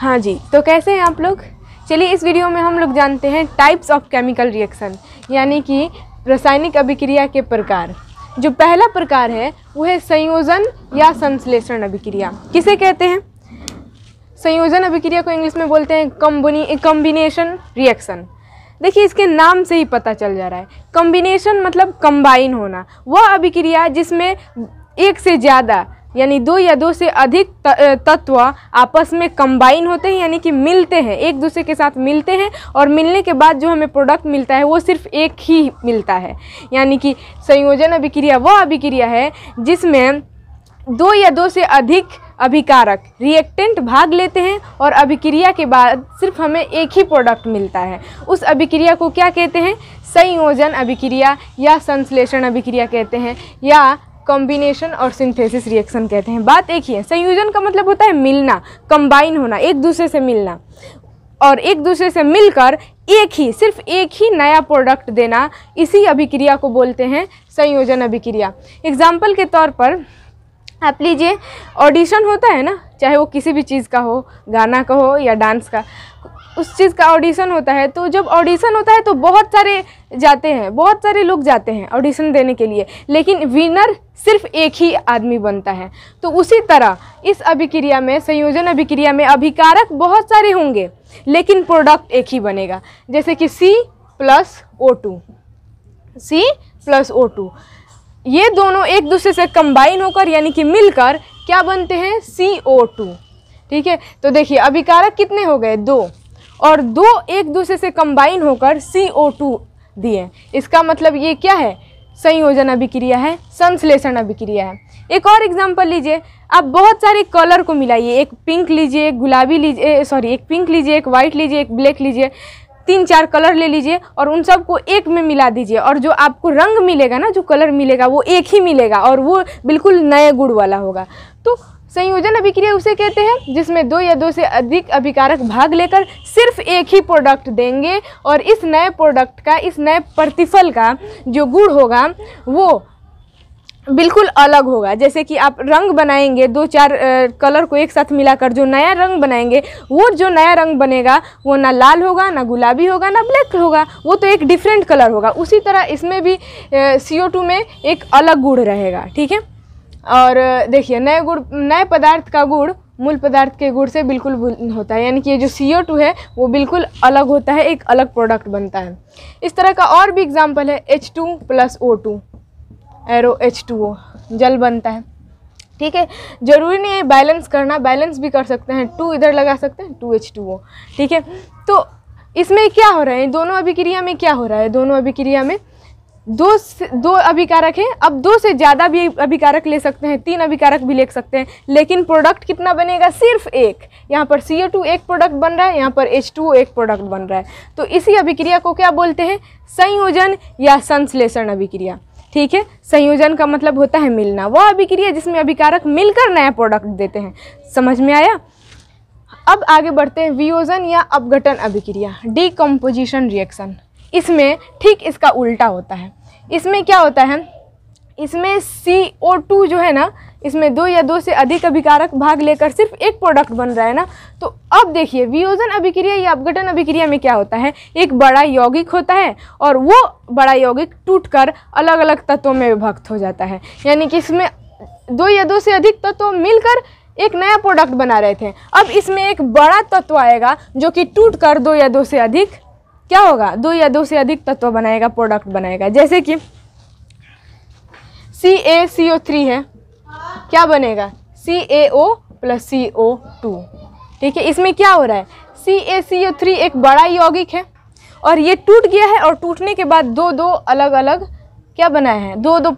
हाँ जी तो कैसे हैं आप लोग चलिए इस वीडियो में हम लोग जानते हैं टाइप्स ऑफ केमिकल रिएक्शन यानी कि रासायनिक अभिक्रिया के प्रकार जो पहला प्रकार है वो है संयोजन या संश्लेषण अभिक्रिया किसे कहते हैं संयोजन अभिक्रिया को इंग्लिश में बोलते हैं कम्बनी कम्बिनेशन रिएक्शन देखिए इसके नाम से ही पता चल जा रहा है कम्बिनेशन मतलब कंबाइन होना वह अभिक्रिया जिसमें एक से ज़्यादा यानी दो या दो से अधिक तत्व आपस में कंबाइन होते हैं यानी कि मिलते हैं एक दूसरे के साथ मिलते हैं और मिलने के बाद जो हमें प्रोडक्ट मिलता है वो सिर्फ एक ही मिलता है यानी कि संयोजन अभिक्रिया वह अभिक्रिया है जिसमें दो या दो से अधिक अभिकारक रिएक्टेंट भाग लेते हैं और अभिक्रिया के बाद सिर्फ हमें एक ही प्रोडक्ट मिलता है उस अभिक्रिया को क्या कहते हैं संयोजन अभिक्रिया या संश्लेषण अभिक्रिया कहते हैं या कॉम्बिनेशन और सिंथेसिस रिएक्शन कहते हैं बात एक ही है संयोजन का मतलब होता है मिलना कंबाइन होना एक दूसरे से मिलना और एक दूसरे से मिलकर एक ही सिर्फ एक ही नया प्रोडक्ट देना इसी अभिक्रिया को बोलते हैं संयोजन अभिक्रिया एग्जाम्पल के तौर पर आप लीजिए ऑडिशन होता है ना चाहे वो किसी भी चीज़ का हो गाना का हो या डांस का उस चीज़ का ऑडिशन होता है तो जब ऑडिशन होता है तो बहुत सारे जाते हैं बहुत सारे लोग जाते हैं ऑडिशन देने के लिए लेकिन विनर सिर्फ एक ही आदमी बनता है तो उसी तरह इस अभिक्रिया में संयोजन अभिक्रिया में अभिकारक बहुत सारे होंगे लेकिन प्रोडक्ट एक ही बनेगा जैसे कि C plus O two C plus O two ये दोनों एक दूसरे से कंबाइन होकर यानी कि मिलकर क्या बनते हैं सी ओ टू ठीक है तो देखिए अभिकारक कितने हो गए दो और दो एक दूसरे से कंबाइन होकर सी ओ टू दिए इसका मतलब ये क्या है संयोजन अभिक्रिया है संश्लेषण अभिक्रिया है एक और एग्जाम्पल लीजिए आप बहुत सारे कलर को मिलाइए एक पिंक लीजिए एक गुलाबी लीजिए सॉरी एक पिंक लीजिए एक वाइट लीजिए एक ब्लैक लीजिए तीन चार कलर ले लीजिए और उन सबको एक में मिला दीजिए और जो आपको रंग मिलेगा ना जो कलर मिलेगा वो एक ही मिलेगा और वो बिल्कुल नए गुड़ वाला होगा तो संयोजन अभिक्रिया उसे कहते हैं जिसमें दो या दो से अधिक अभिकारक भाग लेकर सिर्फ एक ही प्रोडक्ट देंगे और इस नए प्रोडक्ट का इस नए प्रतिफल का जो गुड़ होगा वो बिल्कुल अलग होगा जैसे कि आप रंग बनाएंगे दो चार आ, कलर को एक साथ मिलाकर जो नया रंग बनाएंगे वो जो नया रंग बनेगा वो ना लाल होगा ना गुलाबी होगा ना ब्लैक होगा वो तो एक डिफरेंट कलर होगा उसी तरह इसमें भी सी ओ टू में एक अलग गुड़ रहेगा ठीक है और देखिए नए गुड़ नए पदार्थ का गुड़ मूल पदार्थ के गुड़ से बिल्कुल होता है यानी कि ये जो सी है वो बिल्कुल अलग होता है एक अलग प्रोडक्ट बनता है इस तरह का और भी एग्जाम्पल है H two plus O two arrow H two O जल बनता है ठीक है जरूरी नहीं है बैलेंस करना बैलेंस भी कर सकते हैं टू इधर लगा सकते हैं टू एच टू ओ ठीक है तो इसमें क्या हो रहा है दोनों अभिक्रिया में क्या हो रहा है दोनों अभिक्रिया में दो दो अभिकारक हैं अब दो से ज़्यादा भी अभिकारक ले सकते हैं तीन अभिकारक भी ले सकते हैं लेकिन प्रोडक्ट कितना बनेगा सिर्फ एक यहाँ पर सी एक प्रोडक्ट बन रहा है यहाँ पर एच एक प्रोडक्ट बन रहा है तो इसी अभिक्रिया को क्या बोलते हैं संयोजन या संश्लेषण अभिक्रिया ठीक है संयोजन का मतलब होता है मिलना वह अभिक्रिया जिसमें अभिकारक मिलकर नया प्रोडक्ट देते हैं समझ में आया अब आगे बढ़ते हैं वियोजन या अपघटन अभिक्रिया डीकम्पोजिशन रिएक्शन इसमें ठीक इसका उल्टा होता है इसमें क्या होता है इसमें सी ओ टू जो है ना इसमें दो या दो से अधिक अभिकारक भाग लेकर सिर्फ एक प्रोडक्ट बन रहा है ना तो अब देखिए वियोजन अभिक्रिया या अपघटन अभिक्रिया में क्या होता है एक बड़ा यौगिक होता है और वो बड़ा यौगिक टूटकर अलग अलग तत्वों में विभक्त हो जाता है यानी कि इसमें दो या दो से अधिक तत्व मिलकर एक नया प्रोडक्ट बना रहे थे अब इसमें एक बड़ा तत्व आएगा जो कि टूट कर दो या दो से अधिक क्या होगा दो या दो से अधिक तत्व बनाएगा प्रोडक्ट बनाएगा जैसे कि सी ए सी ओ थ्री है क्या बनेगा सी ए ओ प्लस सी ओ टू ठीक है इसमें क्या हो रहा है सी ए सी ओ थ्री एक बड़ा यौगिक है और ये टूट गया है और टूटने के बाद दो दो अलग अलग क्या बनाया है दो दो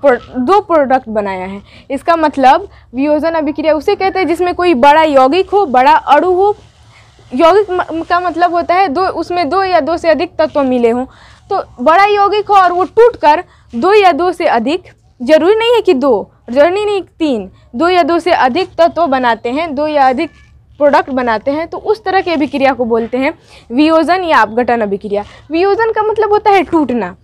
दो प्रोडक्ट बनाया है इसका मतलब वियोजन अभिक्रिया उसे कहते हैं जिसमें कोई बड़ा यौगिक हो बड़ा अड़ु हो यौगिक का मतलब होता है दो उसमें दो या दो से अधिक तत्व मिले हों तो बड़ा यौगिक हो और वो टूट कर दो या दो से अधिक जरूरी नहीं है कि दो जरूरी नहीं तीन दो या दो से अधिक तत्व बनाते हैं दो या अधिक प्रोडक्ट बनाते हैं तो उस तरह की अभिक्रिया को बोलते हैं वियोजन या अपघटन अभिक्रिया वियोजन का मतलब होता है टूटना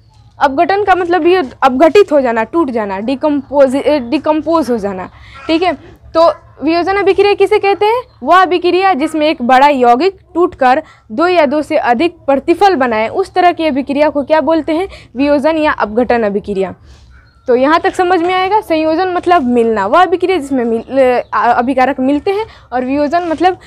अपघटन का मतलब ये अपघटित हो जाना टूट जाना डिकम्पोज डिकम्पोज हो जाना ठीक है तो वियोजन अभिक्रिया किसे कहते हैं वह अभिक्रिया जिसमें एक बड़ा यौगिक टूटकर दो या दो से अधिक प्रतिफल बनाए उस तरह की अभिक्रिया को क्या बोलते हैं वियोजन या अपघटन अभिक्रिया तो यहाँ तक समझ में आएगा संयोजन मतलब मिलना वह अभिक्रिया जिसमें मिल अभिकारक मिलते हैं और वियोजन मतलब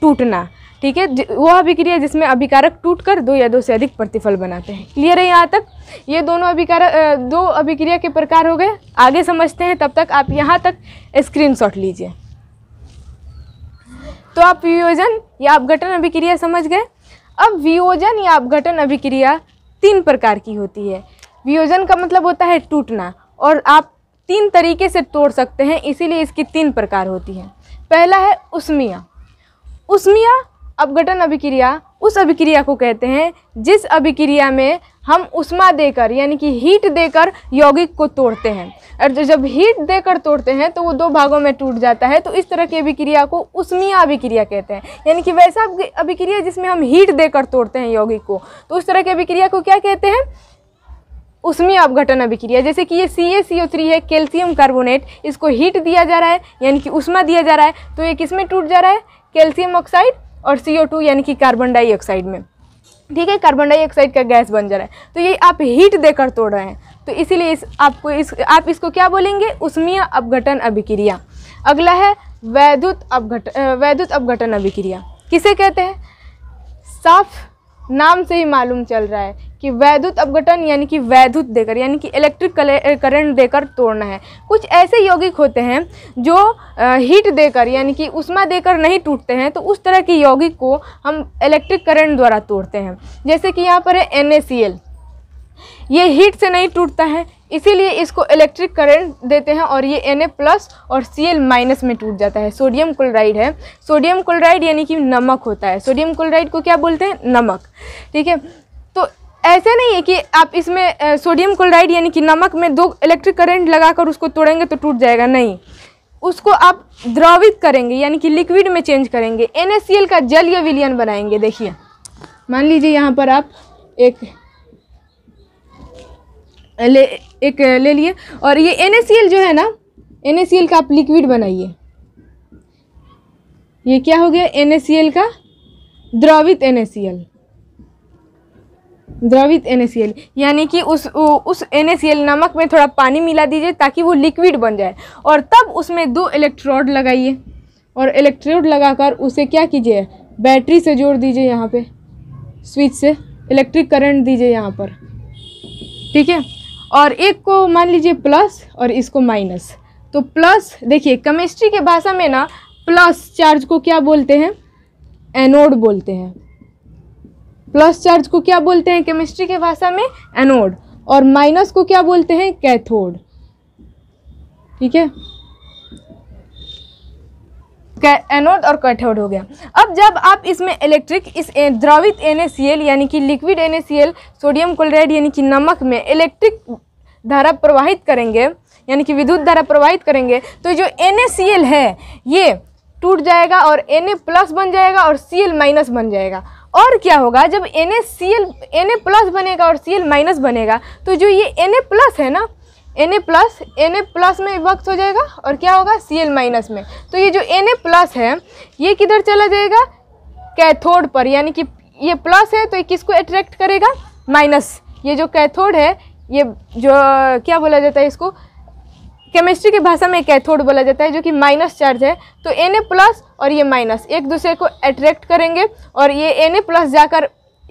टूटना ठीक है वह अभिक्रिया जिसमें अभिकारक टूटकर दो या दो से अधिक प्रतिफल बनाते हैं क्लियर है यहाँ तक ये दोनों अभिकारक दो अभिक्रिया के प्रकार हो गए आगे समझते हैं तब तक आप यहाँ तक स्क्रीनशॉट लीजिए तो आप वियोजन या अपघटन अभिक्रिया समझ गए अब वियोजन या अपघटन अभिक्रिया तीन प्रकार की होती है वियोजन का मतलब होता है टूटना और आप तीन तरीके से तोड़ सकते हैं इसीलिए इसकी तीन प्रकार होती हैं पहला है उस्मिया उस्मिया अपघटन अभिक्रिया उस अभिक्रिया को कहते हैं जिस अभिक्रिया में हम उष्मा देकर यानी कि हीट देकर यौगिक को तोड़ते हैं और जब हीट देकर तोड़ते हैं तो वो दो भागों में टूट जाता है तो इस तरह की अभिक्रिया को उष्मीय अभिक्रिया कहते हैं यानी कि वैसा अभिक्रिया जिसमें हम हीट देकर तोड़ते हैं यौगिक को तो उस तरह की अभिक्रिया को क्या कहते हैं उसमें अपघटन अभिक्रिया जैसे कि ये C A C O three है कैल्शियम कार्बोनेट इसको हीट दिया जा रहा है यानी कि उष्मा दिया जा रहा है तो ये किस में टूट जा रहा है कैल्शियम ऑक्साइड और टू यानी कि कार्बन डाइऑक्साइड में ठीक है कार्बन डाइऑक्साइड का गैस बन जा रहा है तो ये आप हीट देकर तोड़ रहे हैं तो इसीलिए इस आपको इस आप इसको क्या बोलेंगे उष्मीय अपघटन अभिक्रिया अगला है वैद्युत अपघट वैद्युत अपघटन अभिक्रिया किसे कहते हैं साफ नाम से ही मालूम चल रहा है कि वैद्युत अपघटन यानी कि वैद्युत देकर यानी कि इलेक्ट्रिक करंट देकर तोड़ना है कुछ ऐसे यौगिक होते हैं जो हीट देकर यानी कि उष्मा देकर नहीं टूटते हैं तो उस तरह के यौगिक को हम इलेक्ट्रिक करंट द्वारा तोड़ते हैं जैसे कि यहाँ पर है एन ये हीट से नहीं टूटता है इसीलिए इसको इलेक्ट्रिक करंट देते हैं और ये एन प्लस और सी एल माइनस में टूट जाता है सोडियम क्लोराइड है सोडियम क्लोराइड यानी कि नमक होता है सोडियम क्लोराइड को क्या बोलते हैं नमक ठीक है ऐसे नहीं है कि आप इसमें सोडियम क्लोराइड यानी कि नमक में दो इलेक्ट्रिक करंट लगाकर उसको तोड़ेंगे तो टूट जाएगा नहीं उसको आप द्रवित करेंगे यानी कि लिक्विड में चेंज करेंगे एन का जलीय विलियन बनाएंगे देखिए मान लीजिए यहाँ पर आप एक ले एक ले लिए और ये एन जो है ना एन का आप लिक्विड बनाइए ये क्या हो गया एन का द्रवित एन द्रवित एन यानी कि उस उस एन नमक में थोड़ा पानी मिला दीजिए ताकि वो लिक्विड बन जाए और तब उसमें दो इलेक्ट्रोड लगाइए और इलेक्ट्रोड लगाकर उसे क्या कीजिए बैटरी से जोड़ दीजिए यहाँ पे स्विच से इलेक्ट्रिक करंट दीजिए यहाँ पर ठीक है और एक को मान लीजिए प्लस और इसको माइनस तो प्लस देखिए केमिस्ट्री के भाषा में ना प्लस चार्ज को क्या बोलते हैं एनोड बोलते हैं प्लस चार्ज को क्या बोलते हैं केमिस्ट्री के भाषा में एनोड और माइनस को क्या बोलते हैं कैथोड ठीक है एनोड और कैथोड हो गया अब जब आप इसमें इलेक्ट्रिक इस द्रवित एन यानी कि लिक्विड एन सोडियम क्लोराइड यानी कि नमक में इलेक्ट्रिक धारा प्रवाहित करेंगे यानी कि विद्युत धारा प्रवाहित करेंगे तो जो एन है ये टूट जाएगा और एन प्लस बन जाएगा और सी माइनस बन जाएगा और क्या होगा जब N A C L N A plus बनेगा और सी एल माइनस बनेगा तो जो ये एन ए प्लस है ना N A plus N A plus में वक्त हो जाएगा और क्या होगा सी एल माइनस में तो ये जो एन ए प्लस है ये किधर चला जाएगा कैथोड पर यानी कि ये प्लस है तो ये किसको अट्रैक्ट करेगा माइनस ये जो कैथोड है ये जो क्या बोला जाता है इसको केमिस्ट्री की भाषा में कैथोड बोला जाता है जो कि माइनस चार्ज है तो एन प्लस और ये माइनस एक दूसरे को अट्रैक्ट करेंगे और ये एन प्लस जाकर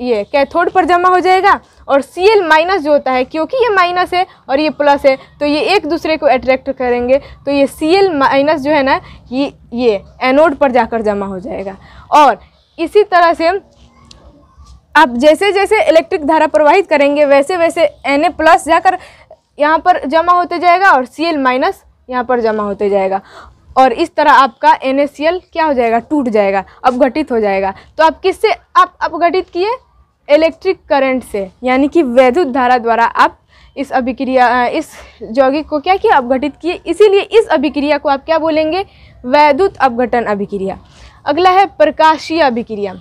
ये कैथोड पर जमा हो जाएगा और सी एल माइनस जो होता है क्योंकि ये माइनस है और ये प्लस है तो ये एक दूसरे को अट्रैक्ट करेंगे तो ये सी एल माइनस जो है ना ये ये एनोड पर जाकर जमा हो जाएगा और इसी तरह से आप जैसे जैसे इलेक्ट्रिक धारा प्रवाहित करेंगे वैसे वैसे एन ए प्लस जाकर यहाँ पर जमा होते जाएगा और सी एल माइनस यहाँ पर जमा होते जाएगा और इस तरह आपका एन क्या हो जाएगा टूट जाएगा अपघटित हो जाएगा तो आप किससे आप अपघटित किए इलेक्ट्रिक करंट से यानी कि वैद्युत धारा द्वारा आप इस अभिक्रिया इस यौगिक को क्या किया अपघटित किए इसीलिए इस अभिक्रिया को आप क्या बोलेंगे वैद्युत अपघटन अभिक्रिया अगला है प्रकाशीय अभिक्रिया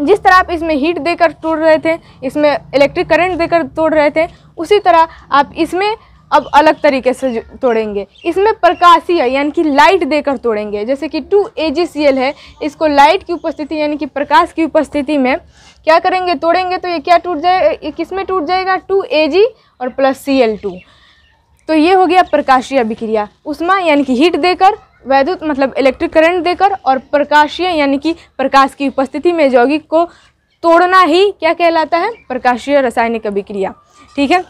जिस तरह आप इसमें हीट देकर तोड़ रहे थे इसमें इलेक्ट्रिक करंट देकर तोड़ रहे थे उसी तरह आप इसमें अब अलग तरीके से तोड़ेंगे इसमें प्रकाशीय यानी कि लाइट देकर तोड़ेंगे जैसे कि टू ए है इसको लाइट की उपस्थिति यानी कि प्रकाश की उपस्थिति में क्या करेंगे तोड़ेंगे तो ये क्या टूट जाए किस में टूट जाएगा टू ए और प्लस सी तो ये हो गया प्रकाशीय अभिक्रिया उष्मा यानी कि हीट देकर वैद्युत मतलब इलेक्ट्रिक करंट देकर और प्रकाशीय यानी कि प्रकाश की उपस्थिति में यौगिक को तोड़ना ही क्या कहलाता है प्रकाशीय रासायनिक अभिक्रिया ठीक है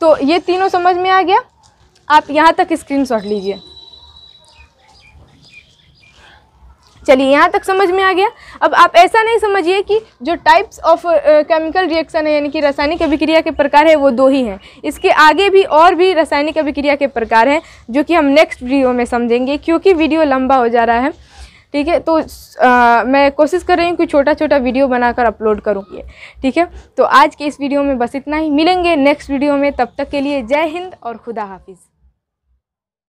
तो ये तीनों समझ में आ गया आप यहाँ तक स्क्रीनशॉट लीजिए चलिए यहाँ तक समझ में आ गया अब आप ऐसा नहीं समझिए कि जो टाइप्स ऑफ केमिकल रिएक्शन है यानी कि रासायनिक अभिक्रिया के प्रकार है वो दो ही हैं इसके आगे भी और भी रासायनिक अभिक्रिया के प्रकार हैं जो कि हम नेक्स्ट वीडियो में समझेंगे क्योंकि वीडियो लंबा हो जा रहा है ठीक है तो आ, मैं कोशिश कर रही हूँ कि छोटा छोटा वीडियो बनाकर अपलोड करूँ ये ठीक है तो आज के इस वीडियो में बस इतना ही मिलेंगे नेक्स्ट वीडियो में तब तक के लिए जय हिंद और खुदा हाफिज़